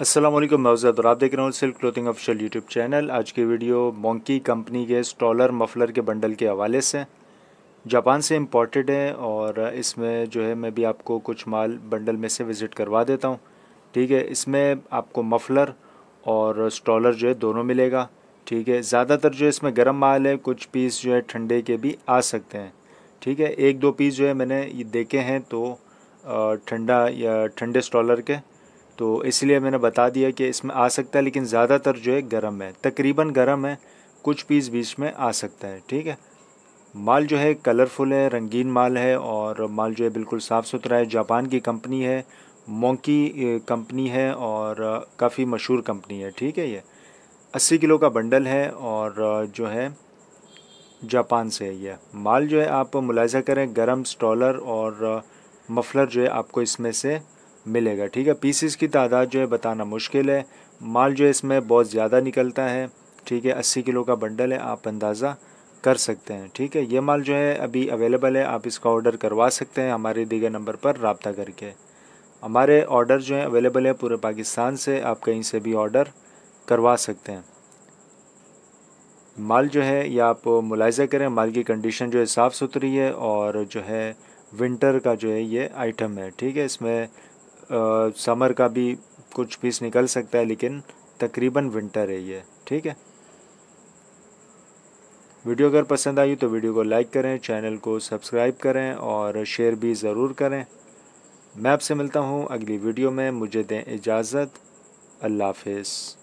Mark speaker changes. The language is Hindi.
Speaker 1: असलम मौजद और आप देख रहे हो silk clothing official YouTube channel आज की वीडियो मोंकी कंपनी के स्टॉलर मफलर के बंडल के हवाले से जापान से इम्पोर्टेड है और इसमें जो है मैं भी आपको कुछ माल बंडल में से विज़िट करवा देता हूँ ठीक है इसमें आपको मफलर और स्टॉलर जो है दोनों मिलेगा ठीक है ज़्यादातर जो इसमें गर्म माल है कुछ पीस जो है ठंडे के भी आ सकते हैं ठीक है एक दो पीस जो है मैंने ये देखे हैं तो ठंडा या ठंडे स्टॉलर के तो इसलिए मैंने बता दिया कि इसमें आ सकता है लेकिन ज़्यादातर जो है गर्म है तकरीबन गर्म है कुछ पीस बीच में आ सकता है ठीक है माल जो है कलरफुल है रंगीन माल है और माल जो है बिल्कुल साफ़ सुथरा है जापान की कंपनी है मोंकी कंपनी है और काफ़ी मशहूर कंपनी है ठीक है ये अस्सी किलो का बंडल है और जो है जापान से है ये माल जो है आप मुलायजा करें गरम स्टॉलर और मफलर जो है आपको इसमें से मिलेगा ठीक है पीसीस की तादाद जो है बताना मुश्किल है माल जो है इसमें बहुत ज़्यादा निकलता है ठीक है अस्सी किलो का बंडल है आप अंदाज़ा कर सकते हैं ठीक है ये माल जो है अभी अवेलेबल है आप इसका ऑर्डर करवा सकते हैं हमारे दिए नंबर पर रबता करके हमारे ऑर्डर जो है अवेलेबल है पूरे पाकिस्तान से आप कहीं से भी ऑर्डर करवा सकते हैं माल जो है या आप मुलायजा करें माल की कंडीशन जो है साफ़ सुथरी है और जो है विंटर का जो है ये आइटम है ठीक है इसमें समर का भी कुछ पीस निकल सकता है लेकिन तकरीबन विंटर है ये ठीक है वीडियो अगर पसंद आई तो वीडियो को लाइक करें चैनल को सब्सक्राइब करें और शेयर भी ज़रूर करें मैं आपसे मिलता हूँ अगली वीडियो में मुझे दें इजाज़त अल्लाह हाफिज़